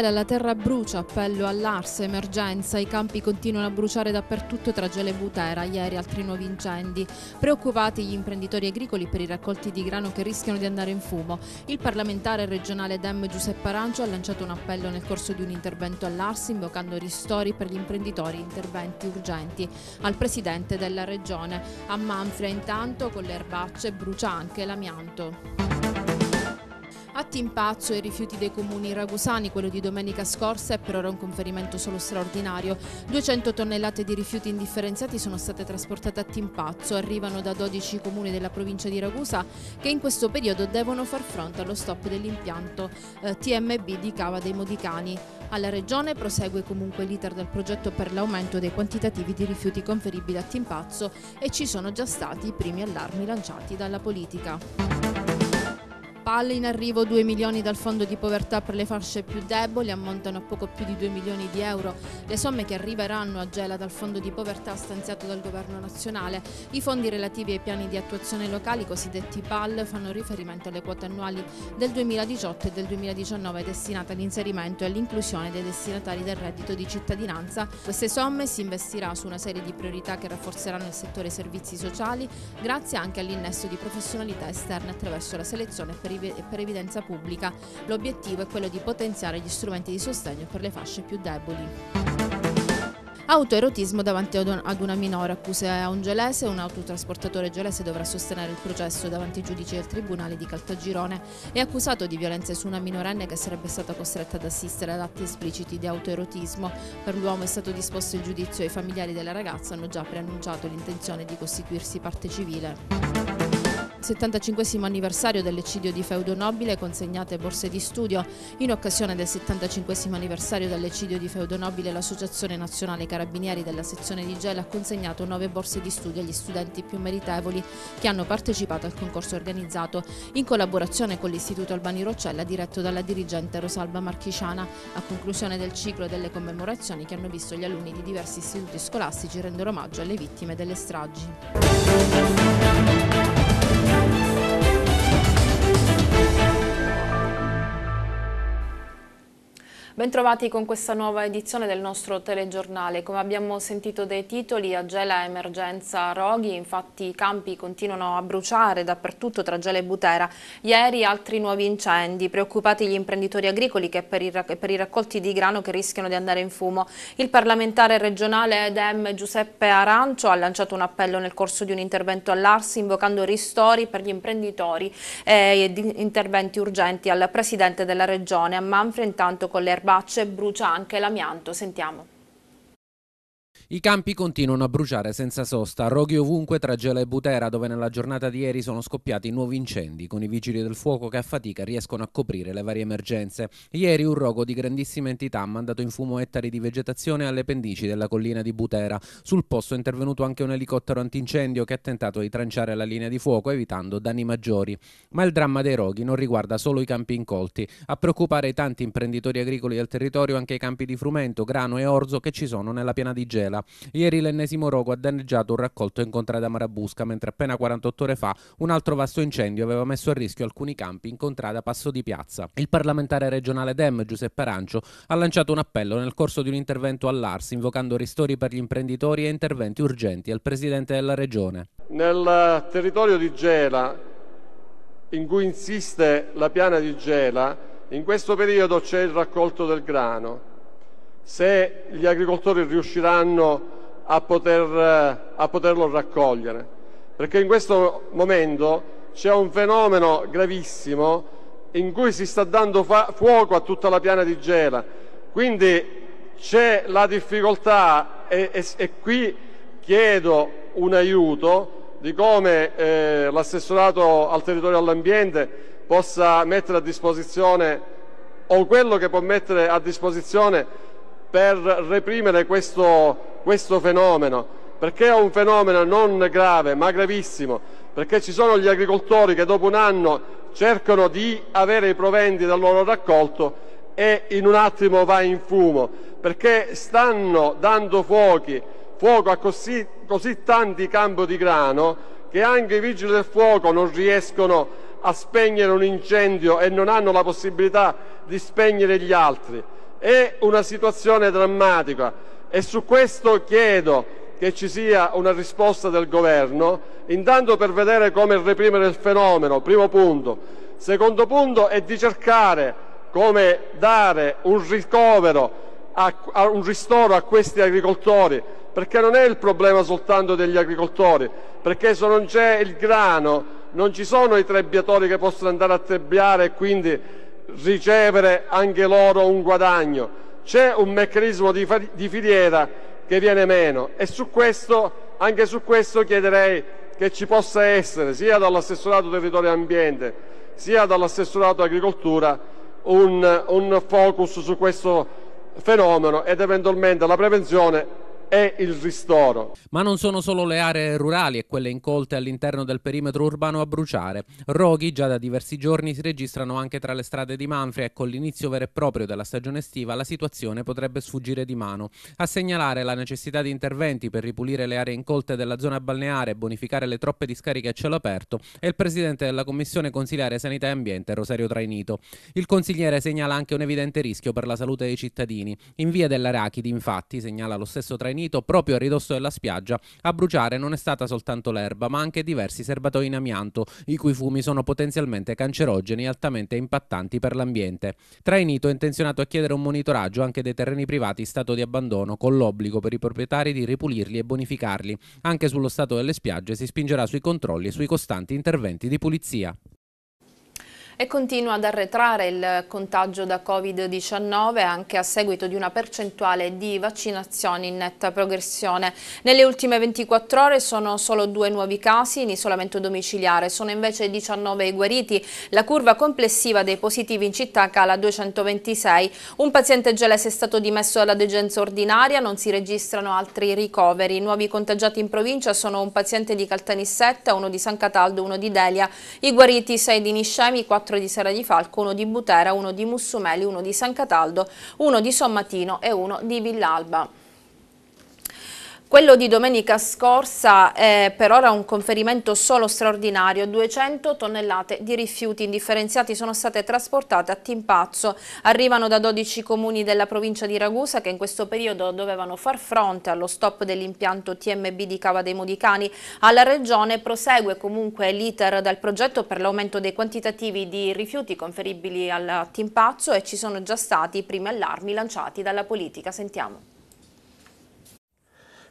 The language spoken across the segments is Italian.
Venezuela la terra brucia, appello all'arse, emergenza, i campi continuano a bruciare dappertutto tra Gele e Butera, ieri altri nuovi incendi. Preoccupati gli imprenditori agricoli per i raccolti di grano che rischiano di andare in fumo. Il parlamentare regionale Dem Giuseppe Arancio ha lanciato un appello nel corso di un intervento all'arse invocando ristori per gli imprenditori, interventi urgenti al presidente della regione. A Manfria intanto con le erbacce brucia anche l'amianto. Fatti in pazzo i rifiuti dei comuni ragusani, quello di domenica scorsa è per ora un conferimento solo straordinario. 200 tonnellate di rifiuti indifferenziati sono state trasportate a Timpazzo, arrivano da 12 comuni della provincia di Ragusa che in questo periodo devono far fronte allo stop dell'impianto eh, TMB di Cava dei Modicani. Alla Regione prosegue comunque l'iter del progetto per l'aumento dei quantitativi di rifiuti conferibili a Timpazzo e ci sono già stati i primi allarmi lanciati dalla politica palle in arrivo 2 milioni dal fondo di povertà per le fasce più deboli, ammontano a poco più di 2 milioni di euro le somme che arriveranno a Gela dal fondo di povertà stanziato dal governo nazionale. I fondi relativi ai piani di attuazione locali, cosiddetti PAL, fanno riferimento alle quote annuali del 2018 e del 2019 destinate all'inserimento e all'inclusione dei destinatari del reddito di cittadinanza. Queste somme si investirà su una serie di priorità che rafforzeranno il settore servizi sociali, grazie anche all'innesso di professionalità esterne attraverso la selezione per i per evidenza pubblica. L'obiettivo è quello di potenziare gli strumenti di sostegno per le fasce più deboli. Autoerotismo davanti ad una minore, accuse a un gelese, un autotrasportatore gelese dovrà sostenere il processo davanti ai giudici del Tribunale di Caltagirone. È accusato di violenze su una minorenne che sarebbe stata costretta ad assistere ad atti espliciti di autoerotismo. Per l'uomo è stato disposto il giudizio e i familiari della ragazza hanno già preannunciato l'intenzione di costituirsi parte civile. 75 anniversario dell'eccidio di Feudo Nobile consegnate borse di studio. In occasione del 75 anniversario dell'eccidio di Feudo Nobile l'Associazione Nazionale Carabinieri della sezione di Gela ha consegnato nove borse di studio agli studenti più meritevoli che hanno partecipato al concorso organizzato in collaborazione con l'Istituto Albani Roccella diretto dalla dirigente Rosalba Marchigiana a conclusione del ciclo delle commemorazioni che hanno visto gli alunni di diversi istituti scolastici rendere omaggio alle vittime delle stragi. Bentrovati con questa nuova edizione del nostro telegiornale. Come abbiamo sentito dai titoli, a Gela emergenza roghi, infatti i campi continuano a bruciare dappertutto tra Gela e Butera. Ieri altri nuovi incendi, preoccupati gli imprenditori agricoli che per, i, per i raccolti di grano che rischiano di andare in fumo. Il parlamentare regionale Edem Giuseppe Arancio ha lanciato un appello nel corso di un intervento all'Arsi invocando ristori per gli imprenditori e eh, interventi urgenti al presidente della regione. A Manfre intanto con le erba erbacce brucia anche l'amianto. Sentiamo. I campi continuano a bruciare senza sosta, roghi ovunque tra Gela e Butera, dove nella giornata di ieri sono scoppiati nuovi incendi, con i vigili del fuoco che a fatica riescono a coprire le varie emergenze. Ieri un rogo di grandissima entità ha mandato in fumo ettari di vegetazione alle pendici della collina di Butera. Sul posto è intervenuto anche un elicottero antincendio che ha tentato di tranciare la linea di fuoco evitando danni maggiori. Ma il dramma dei roghi non riguarda solo i campi incolti. A preoccupare i tanti imprenditori agricoli del territorio anche i campi di frumento, grano e orzo che ci sono nella piana di Gela. Ieri l'ennesimo rogo ha danneggiato un raccolto in contrada Marabusca, mentre appena 48 ore fa un altro vasto incendio aveva messo a rischio alcuni campi in contrada Passo di Piazza. Il parlamentare regionale Dem, Giuseppe Arancio, ha lanciato un appello nel corso di un intervento all'Ars, invocando ristori per gli imprenditori e interventi urgenti al Presidente della Regione. Nel territorio di Gela, in cui insiste la piana di Gela, in questo periodo c'è il raccolto del grano se gli agricoltori riusciranno a, poter, a poterlo raccogliere. Perché in questo momento c'è un fenomeno gravissimo in cui si sta dando fuoco a tutta la piana di Gela. Quindi c'è la difficoltà e, e, e, qui chiedo un aiuto di come eh, l'assessorato al territorio e all'ambiente possa mettere a disposizione o quello che può mettere a disposizione per reprimere questo, questo fenomeno perché è un fenomeno non grave ma gravissimo, perché ci sono gli agricoltori che dopo un anno cercano di avere i proventi dal loro raccolto e in un attimo va in fumo, perché stanno dando fuochi, fuoco a così, così tanti campi di grano che anche i vigili del fuoco non riescono a spegnere un incendio e non hanno la possibilità di spegnere gli altri. È una situazione drammatica e su questo chiedo che ci sia una risposta del Governo, intanto per vedere come reprimere il fenomeno, primo punto. Secondo punto è di cercare come dare un ricovero, a, a un ristoro a questi agricoltori, perché non è il problema soltanto degli agricoltori, perché se non c'è il grano non ci sono i trebbiatori che possono andare a trebbiare e quindi ricevere anche loro un guadagno. C'è un meccanismo di, di filiera che viene meno e su questo, anche su questo chiederei che ci possa essere sia dall'assessorato territorio e ambiente sia dall'assessorato agricoltura un, un focus su questo fenomeno ed eventualmente la prevenzione è il ristoro. Ma non sono solo le aree rurali e quelle incolte all'interno del perimetro urbano a bruciare. Roghi già da diversi giorni si registrano anche tra le strade di Manfria e con l'inizio vero e proprio della stagione estiva la situazione potrebbe sfuggire di mano. A segnalare la necessità di interventi per ripulire le aree incolte della zona balneare e bonificare le troppe discariche a cielo aperto è il presidente della Commissione Consiliare Sanità e Ambiente Rosario Trainito. Il consigliere segnala anche un evidente rischio per la salute dei cittadini. In via dell'Arachidi infatti, segnala lo stesso Trainito, finito proprio a ridosso della spiaggia. A bruciare non è stata soltanto l'erba, ma anche diversi serbatoi in amianto, i cui fumi sono potenzialmente cancerogeni e altamente impattanti per l'ambiente. Trainito è intenzionato a chiedere un monitoraggio anche dei terreni privati in stato di abbandono, con l'obbligo per i proprietari di ripulirli e bonificarli. Anche sullo stato delle spiagge si spingerà sui controlli e sui costanti interventi di pulizia. E continua ad arretrare il contagio da Covid-19 anche a seguito di una percentuale di vaccinazioni in netta progressione. Nelle ultime 24 ore sono solo due nuovi casi in isolamento domiciliare, sono invece 19 i guariti. La curva complessiva dei positivi in città cala a 226. Un paziente gelese è stato dimesso dalla degenza ordinaria, non si registrano altri ricoveri. I nuovi contagiati in provincia sono un paziente di Caltanissetta, uno di San Cataldo, uno di Delia. I guariti 6 di Niscemi, 4 4 di Sera di Falco, uno di Butera, uno di Mussumeli, uno di San Cataldo, uno di Sommatino e uno di Villalba. Quello di domenica scorsa è eh, per ora un conferimento solo straordinario, 200 tonnellate di rifiuti indifferenziati sono state trasportate a Timpazzo, arrivano da 12 comuni della provincia di Ragusa che in questo periodo dovevano far fronte allo stop dell'impianto TMB di Cava dei Modicani, alla regione prosegue comunque l'iter dal progetto per l'aumento dei quantitativi di rifiuti conferibili al Timpazzo e ci sono già stati i primi allarmi lanciati dalla politica, sentiamo.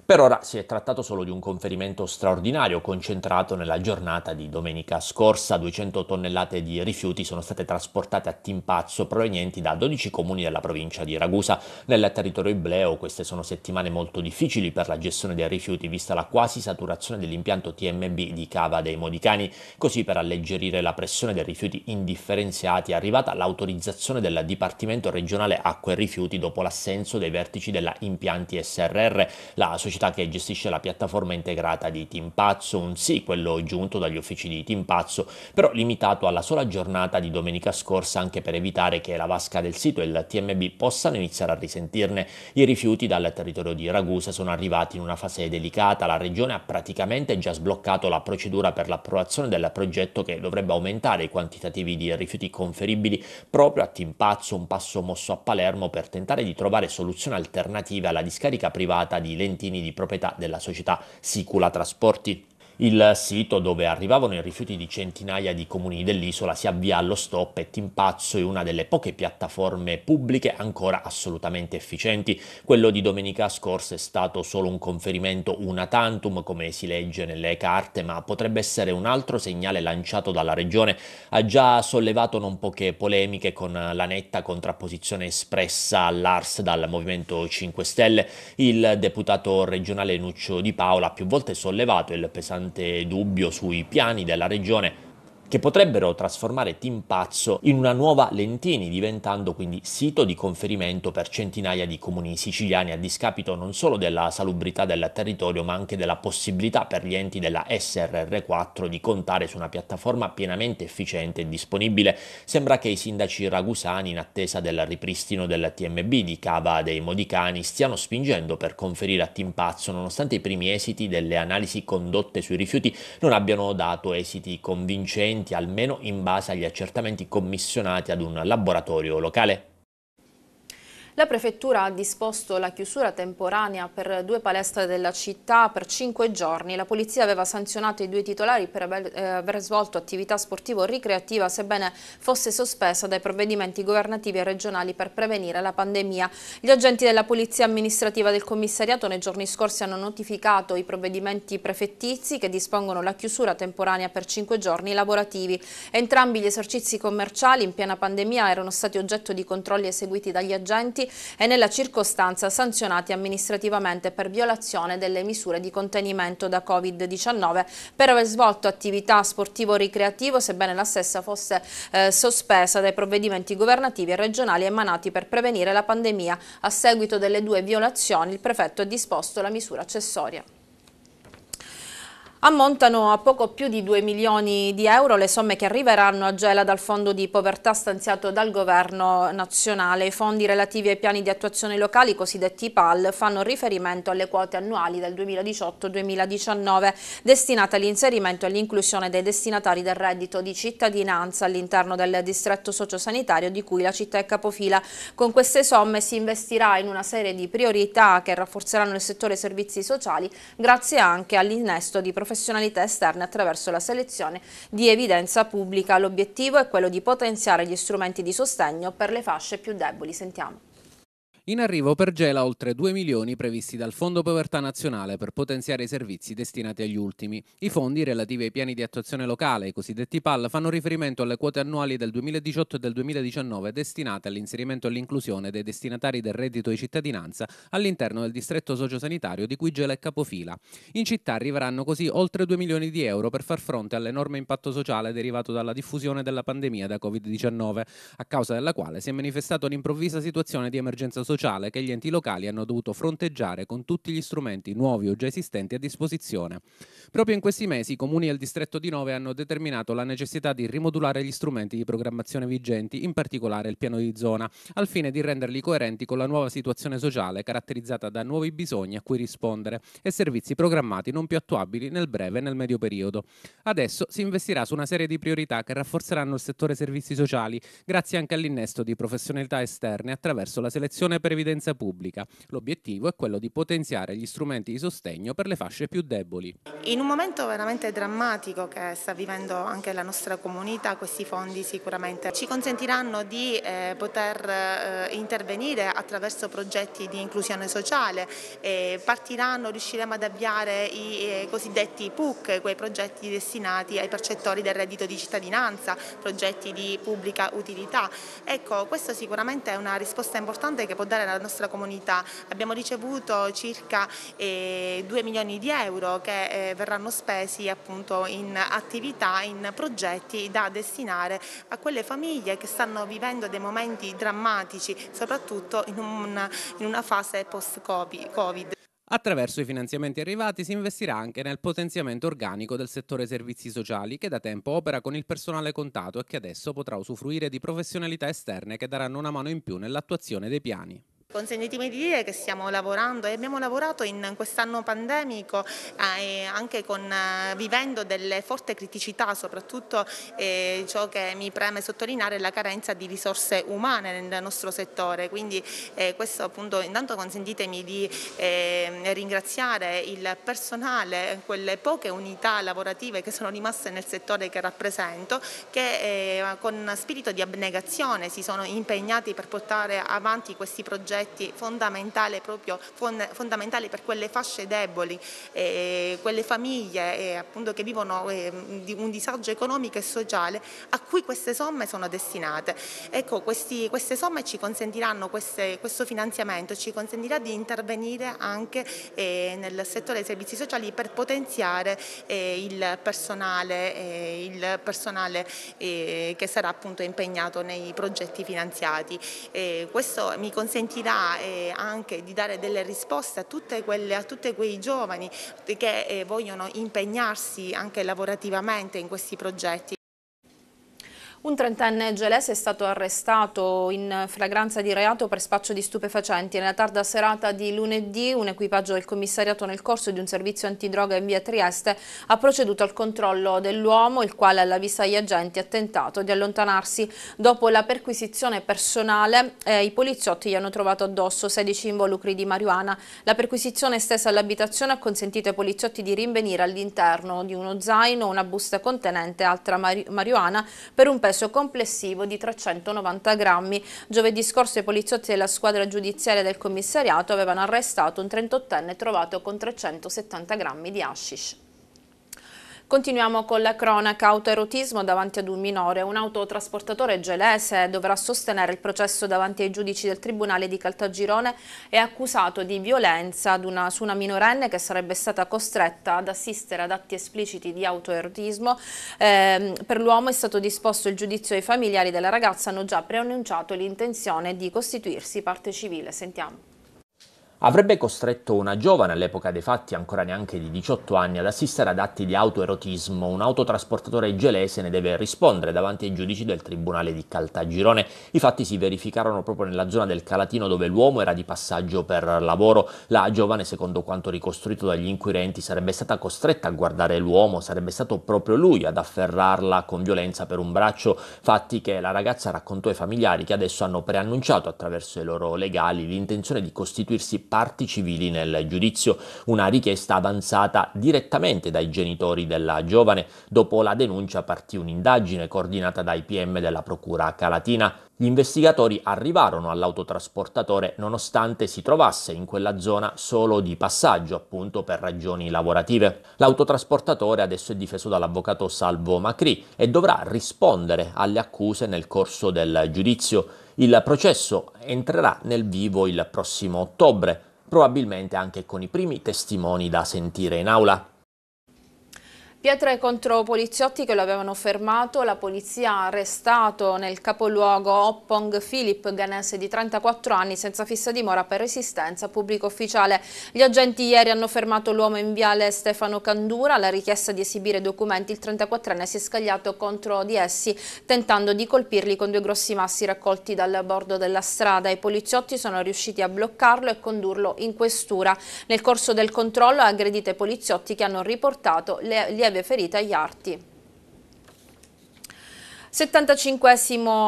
Per ora si è trattato solo di un conferimento straordinario concentrato nella giornata di domenica scorsa. 200 tonnellate di rifiuti sono state trasportate a Timpazzo provenienti da 12 comuni della provincia di Ragusa. Nel territorio ibleo queste sono settimane molto difficili per la gestione dei rifiuti vista la quasi saturazione dell'impianto TMB di Cava dei Modicani. Così per alleggerire la pressione dei rifiuti indifferenziati è arrivata l'autorizzazione del Dipartimento regionale acqua e rifiuti dopo l'assenso dei vertici della Impianti SRR. La società pubblicità che gestisce la piattaforma integrata di Timpazzo, un sì, quello giunto dagli uffici di Timpazzo, però limitato alla sola giornata di domenica scorsa anche per evitare che la vasca del sito e il TMB possano iniziare a risentirne. I rifiuti dal territorio di Ragusa sono arrivati in una fase delicata, la regione ha praticamente già sbloccato la procedura per l'approvazione del progetto che dovrebbe aumentare i quantitativi di rifiuti conferibili proprio a Timpazzo, un passo mosso a Palermo per tentare di trovare soluzioni alternative alla discarica privata di Lentini di proprietà della società Sicula Trasporti. Il sito dove arrivavano i rifiuti di centinaia di comuni dell'isola si avvia allo stop e Timpazzo è una delle poche piattaforme pubbliche ancora assolutamente efficienti. Quello di domenica scorsa è stato solo un conferimento una tantum come si legge nelle carte, ma potrebbe essere un altro segnale lanciato dalla regione. Ha già sollevato non poche polemiche con la netta contrapposizione espressa all'ARS dal Movimento 5 Stelle. Il deputato regionale Nuccio Di Paola ha più volte sollevato il pesante costante dubbio sui piani della regione che potrebbero trasformare Team Pazzo in una nuova Lentini, diventando quindi sito di conferimento per centinaia di comuni siciliani a discapito non solo della salubrità del territorio, ma anche della possibilità per gli enti della SRR4 di contare su una piattaforma pienamente efficiente e disponibile. Sembra che i sindaci ragusani, in attesa del ripristino del TMB di Cava dei Modicani, stiano spingendo per conferire a Team Pazzo, nonostante i primi esiti delle analisi condotte sui rifiuti non abbiano dato esiti convincenti aumenti almeno in base agli accertamenti commissionati ad un laboratorio locale. La prefettura ha disposto la chiusura temporanea per due palestre della città per cinque giorni. La polizia aveva sanzionato i due titolari per aver, eh, svolto attività sportivo-ricreativa sebbene fosse sospesa dai provvedimenti governativi e regionali per prevenire la pandemia. Gli agenti della polizia amministrativa del commissariato nei giorni scorsi hanno notificato i provvedimenti prefettizi che dispongono la chiusura temporanea per cinque giorni lavorativi. Entrambi gli esercizi commerciali in piena pandemia erano stati oggetto di controlli eseguiti dagli agenti e nella circostanza sanzionati amministrativamente per violazione delle misure di contenimento da Covid-19 per aver svolto attività sportivo-ricreativo sebbene la stessa fosse eh, sospesa dai provvedimenti governativi e regionali emanati per prevenire la pandemia. A seguito delle due violazioni il prefetto ha disposto la misura accessoria. Ammontano a poco più di 2 milioni di euro le somme che arriveranno a Gela dal fondo di povertà stanziato dal governo nazionale. I fondi relativi ai piani di attuazione locali, cosiddetti PAL, fanno riferimento alle quote annuali del 2018-2019 destinate all'inserimento e all'inclusione dei destinatari del reddito di cittadinanza all'interno del distretto sociosanitario di cui la città è capofila. Con queste somme si investirà in una serie di priorità che rafforzeranno il settore servizi sociali grazie anche all'innesto di professionisti professionalità esterne attraverso la selezione di evidenza pubblica. L'obiettivo è quello di potenziare gli strumenti di sostegno per le fasce più deboli. Sentiamo. In arrivo per Gela oltre 2 milioni previsti dal Fondo Povertà Nazionale per potenziare i servizi destinati agli ultimi. I fondi relativi ai piani di attuazione locale, i cosiddetti PAL, fanno riferimento alle quote annuali del 2018 e del 2019 destinate all'inserimento e all'inclusione dei destinatari del reddito di cittadinanza all'interno del distretto sociosanitario di cui Gela è capofila. In città arriveranno così oltre 2 milioni di euro per far fronte all'enorme impatto sociale derivato dalla diffusione della pandemia da Covid-19, a causa della quale si è manifestata un'improvvisa situazione di emergenza sociale sociale che gli enti locali hanno dovuto fronteggiare con tutti gli strumenti nuovi o già esistenti a disposizione. Proprio in questi mesi i comuni del distretto di Nove hanno determinato la necessità di rimodulare gli strumenti di programmazione vigenti, in particolare il piano di zona, al fine di renderli coerenti con la nuova situazione sociale caratterizzata da nuovi bisogni a cui rispondere e servizi programmati non più attuabili nel breve e nel medio periodo. Adesso si investirà su una serie di priorità che rafforzeranno il settore servizi sociali, grazie anche all'innesto di professionalità esterne attraverso la selezione per previdenza pubblica. L'obiettivo è quello di potenziare gli strumenti di sostegno per le fasce più deboli. In un momento veramente drammatico che sta vivendo anche la nostra comunità, questi fondi sicuramente ci consentiranno di eh, poter eh, intervenire attraverso progetti di inclusione sociale. Eh, partiranno, riusciremo ad avviare i eh, cosiddetti PUC, quei progetti destinati ai percettori del reddito di cittadinanza, progetti di pubblica utilità. Ecco, questa sicuramente è una risposta importante che può dare aiutare la nostra comunità. Abbiamo ricevuto circa 2 eh, milioni di euro che eh, verranno spesi appunto in attività, in progetti da destinare a quelle famiglie che stanno vivendo dei momenti drammatici, soprattutto in, una fase post-Covid. Attraverso i finanziamenti arrivati si investirà anche nel potenziamento organico del settore servizi sociali che da tempo opera con il personale contato e che adesso potrà usufruire di professionalità esterne che daranno una mano in più nell'attuazione dei piani. Consentitemi di dire che stiamo lavorando e abbiamo lavorato in quest'anno pandemico eh, anche con, eh, vivendo delle forti criticità, soprattutto eh, ciò che mi preme sottolineare è la carenza di risorse umane nel nostro settore. Quindi eh, questo appunto intanto consentitemi di eh, ringraziare il personale, quelle poche unità lavorative che sono rimaste nel settore che rappresento, che eh, con spirito di abnegazione si sono impegnati per portare avanti questi progetti progetti fondamentali, proprio, fondamentali per quelle fasce deboli, eh, quelle famiglie eh, appunto, che vivono eh, un disagio economico e sociale a cui queste somme sono destinate. Ecco, questi, queste somme ci consentiranno, queste, questo finanziamento ci consentirà di intervenire anche eh, nel settore dei servizi sociali per potenziare eh, il personale, eh, il personale che sarà appunto impegnato nei progetti finanziati. questo mi consentirà possibilità eh, anche di dare delle risposte a, a tutti quei giovani che eh, vogliono impegnarsi anche lavorativamente in questi progetti. Un trentenne gelese è stato arrestato in flagranza di reato per spaccio di stupefacenti. Nella tarda serata di lunedì un equipaggio del commissariato nel corso di un servizio antidroga in via Trieste ha proceduto al controllo dell'uomo, il quale alla vista degli agenti ha tentato di allontanarsi. Dopo la perquisizione personale eh, i poliziotti gli hanno trovato addosso 16 involucri di marijuana. La perquisizione estesa all'abitazione ha consentito ai poliziotti di rinvenire all'interno di uno zaino una busta contenente altra marijuana per un pezzo peso complessivo di 390 grammi. Giovedì scorso i poliziotti della squadra giudiziaria del commissariato avevano arrestato un 38enne trovato con 370 grammi di hashish. Continuiamo con la cronaca autoerotismo davanti ad un minore. Un autotrasportatore gelese dovrà sostenere il processo davanti ai giudici del Tribunale di Caltagirone è accusato di violenza una, su una minorenne che sarebbe stata costretta ad assistere ad atti espliciti di autoerotismo. Eh, per l'uomo è stato disposto il giudizio ai familiari della ragazza hanno già preannunciato l'intenzione di costituirsi parte civile. Sentiamo avrebbe costretto una giovane all'epoca dei fatti ancora neanche di 18 anni ad assistere ad atti di autoerotismo. Un autotrasportatore gelese ne deve rispondere davanti ai giudici del tribunale di Caltagirone. I fatti si verificarono proprio nella zona del Calatino dove l'uomo era di passaggio per lavoro. La giovane, secondo quanto ricostruito dagli inquirenti, sarebbe stata costretta a guardare l'uomo, sarebbe stato proprio lui ad afferrarla con violenza per un braccio, fatti che la ragazza raccontò ai familiari che adesso hanno preannunciato attraverso i loro legali l'intenzione di costituirsi parti civili nel giudizio, una richiesta avanzata direttamente dai genitori della giovane. Dopo la denuncia partì un'indagine coordinata dai PM della Procura Calatina. Gli investigatori arrivarono all'autotrasportatore nonostante si trovasse in quella zona solo di passaggio, appunto per ragioni lavorative. L'autotrasportatore adesso è difeso dall'avvocato Salvo Macri e dovrà rispondere alle accuse nel corso del giudizio. Il processo entrerà nel vivo il prossimo ottobre, probabilmente anche con i primi testimoni da sentire in aula. Pietre contro poliziotti che lo avevano fermato, la polizia ha arrestato nel capoluogo Oppong Philip, Ganese di 34 anni, senza fissa dimora per resistenza pubblico ufficiale. Gli agenti ieri hanno fermato l'uomo in viale Stefano Candura, alla richiesta di esibire documenti il 34enne si è scagliato contro di essi tentando di colpirli con due grossi massi raccolti dal bordo della strada. I poliziotti sono riusciti a bloccarlo e condurlo in questura. Nel corso del controllo ha aggredito i poliziotti che hanno riportato le, gli lieve ferita agli arti. 75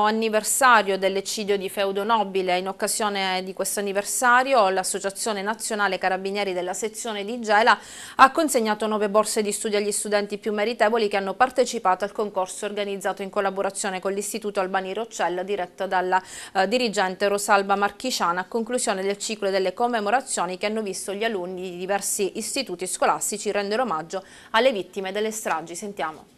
anniversario dell'eccidio di Feudo Nobile. In occasione di questo anniversario l'Associazione Nazionale Carabinieri della sezione di Gela ha consegnato nove borse di studio agli studenti più meritevoli che hanno partecipato al concorso organizzato in collaborazione con l'Istituto Albani Roccella diretto dalla eh, dirigente Rosalba Marchiciana, a conclusione del ciclo delle commemorazioni che hanno visto gli alunni di diversi istituti scolastici rendere omaggio alle vittime delle stragi. Sentiamo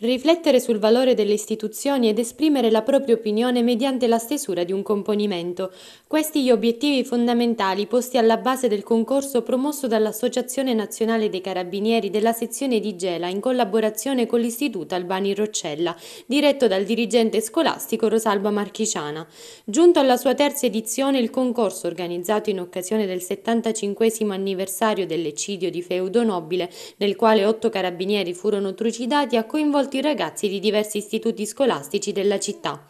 riflettere sul valore delle istituzioni ed esprimere la propria opinione mediante la stesura di un componimento. Questi gli obiettivi fondamentali posti alla base del concorso promosso dall'Associazione Nazionale dei Carabinieri della sezione di Gela in collaborazione con l'Istituto Albani Roccella, diretto dal dirigente scolastico Rosalba Marchiciana. Giunto alla sua terza edizione, il concorso organizzato in occasione del 75 anniversario dell'eccidio di Feudo Nobile, nel quale otto carabinieri furono trucidati, ha coinvolto coinvolti ragazzi di diversi istituti scolastici della città.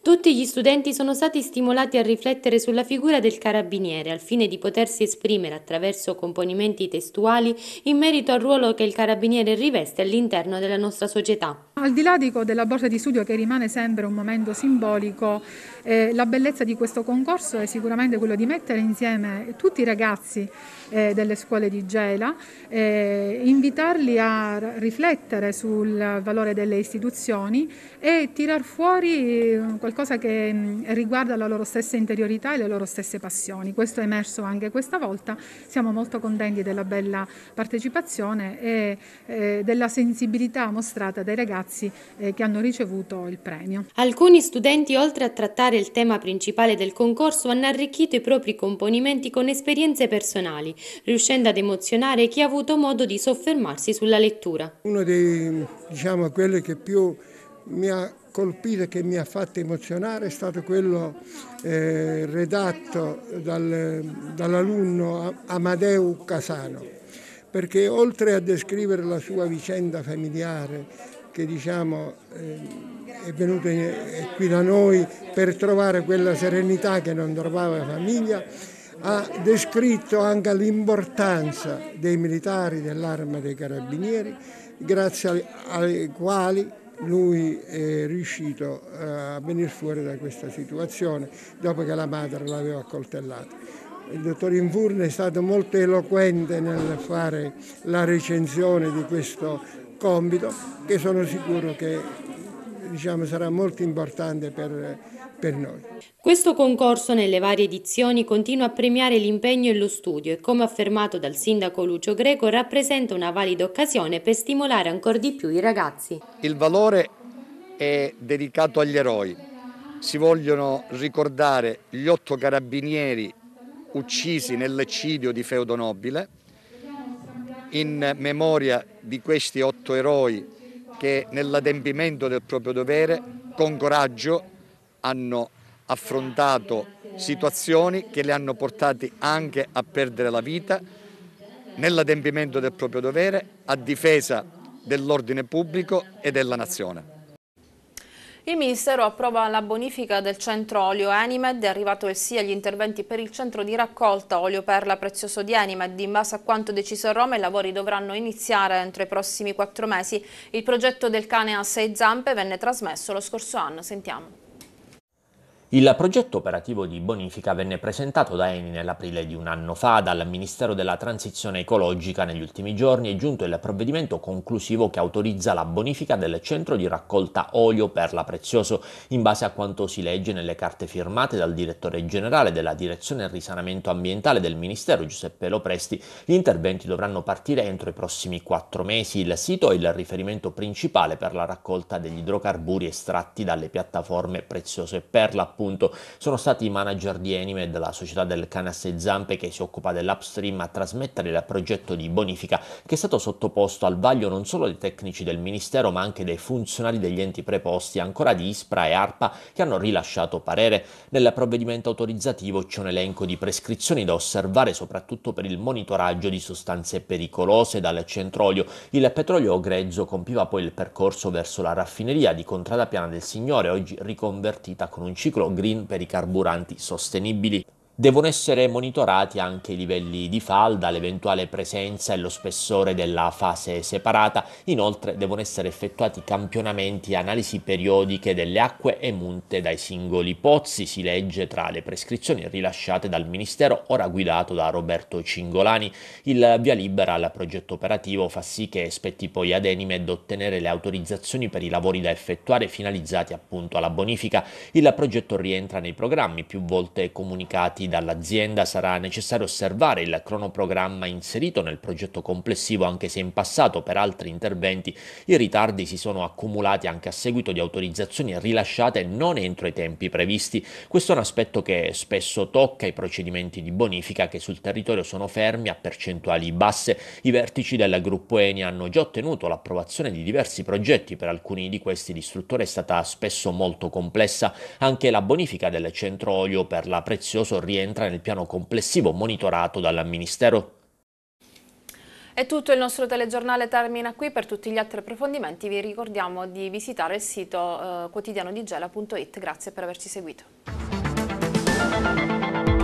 Tutti gli studenti sono stati stimolati a riflettere sulla figura del carabiniere al fine di potersi esprimere attraverso componimenti testuali in merito al ruolo che il carabiniere riveste all'interno della nostra società. Al di là dico, della borsa di studio che rimane sempre un momento simbolico, eh, la bellezza di questo concorso è sicuramente quello di mettere insieme tutti i ragazzi eh, delle scuole di Gela, eh, invitarli a riflettere sul valore delle istituzioni e tirar fuori eh, qualcosa che mm, riguarda la loro stessa interiorità e le loro stesse passioni. Questo è emerso anche questa volta, siamo molto contenti della bella partecipazione e eh, della sensibilità mostrata dai ragazzi ragazzi eh, che hanno ricevuto il premio. Alcuni studenti, oltre a trattare il tema principale del concorso, hanno arricchito i propri componimenti con esperienze personali, riuscendo ad emozionare chi ha avuto modo di soffermarsi sulla lettura. Uno dei, diciamo, quelli che più mi ha colpito e che mi ha fatto emozionare è stato quello eh, redatto dal, dall'alunno Amadeu Casano, perché oltre a descrivere la sua vicenda familiare, che diciamo, eh, è venuto eh, qui da noi per trovare quella serenità che non trovava la famiglia, ha descritto anche l'importanza dei militari dell'arma dei carabinieri, grazie ai quali lui è riuscito eh, a venire fuori da questa situazione dopo che la madre l'aveva accoltellata. Il dottor Infurne è stato molto eloquente nel fare la recensione di questo compito che sono sicuro che diciamo, sarà molto importante per, per noi. Questo concorso nelle varie edizioni continua a premiare l'impegno e lo studio e come affermato dal sindaco Lucio Greco rappresenta una valida occasione per stimolare ancora di più i ragazzi. Il valore è dedicato agli eroi. Si vogliono ricordare gli otto carabinieri uccisi nell'eccidio di Feudonobile in memoria di questi otto eroi che nell'adempimento del proprio dovere con coraggio hanno affrontato situazioni che le hanno portati anche a perdere la vita nell'adempimento del proprio dovere a difesa dell'ordine pubblico e della nazione. Il Ministero approva la bonifica del centro olio Enimed, è arrivato il sì agli interventi per il centro di raccolta olio perla prezioso di Enimed. In base a quanto deciso a Roma i lavori dovranno iniziare entro i prossimi quattro mesi. Il progetto del cane a sei zampe venne trasmesso lo scorso anno. Sentiamo. Il progetto operativo di bonifica venne presentato da Eni nell'aprile di un anno fa dal Ministero della Transizione Ecologica. Negli ultimi giorni è giunto il provvedimento conclusivo che autorizza la bonifica del centro di raccolta olio Perla Prezioso, in base a quanto si legge nelle carte firmate dal direttore generale della Direzione Risanamento Ambientale del Ministero Giuseppe Lopresti. Gli interventi dovranno partire entro i prossimi quattro mesi. Il sito è il riferimento principale per la raccolta degli idrocarburi estratti dalle piattaforme Prezioso e Perla appunto sono stati i manager di Anime della società del canasse Zampe che si occupa dell'upstream a trasmettere il progetto di bonifica che è stato sottoposto al vaglio non solo dei tecnici del Ministero ma anche dei funzionari degli enti preposti ancora di ISPRA e ARPA che hanno rilasciato parere. Nel provvedimento autorizzativo c'è un elenco di prescrizioni da osservare soprattutto per il monitoraggio di sostanze pericolose dal centrolio. Il petrolio grezzo compiva poi il percorso verso la raffineria di Contrada Piana del Signore, oggi riconvertita con un ciclo green per i carburanti sostenibili. Devono essere monitorati anche i livelli di falda, l'eventuale presenza e lo spessore della fase separata, inoltre devono essere effettuati campionamenti e analisi periodiche delle acque e munte dai singoli pozzi, si legge tra le prescrizioni rilasciate dal Ministero ora guidato da Roberto Cingolani. Il via libera al progetto operativo fa sì che spetti poi ad Enime ad ottenere le autorizzazioni per i lavori da effettuare finalizzati appunto alla bonifica. Il progetto rientra nei programmi più volte comunicati dall'azienda sarà necessario osservare il cronoprogramma inserito nel progetto complessivo anche se in passato per altri interventi i ritardi si sono accumulati anche a seguito di autorizzazioni rilasciate non entro i tempi previsti. Questo è un aspetto che spesso tocca i procedimenti di bonifica che sul territorio sono fermi a percentuali basse. I vertici del gruppo Eni hanno già ottenuto l'approvazione di diversi progetti, per alcuni di questi di struttura è stata spesso molto complessa, anche la bonifica del centro olio per la preziosa rientro rientra nel piano complessivo monitorato dal Ministero. È tutto il nostro telegiornale termina qui, per tutti gli altri approfondimenti vi ricordiamo di visitare il sito eh, quotidianodigela.it, grazie per averci seguito.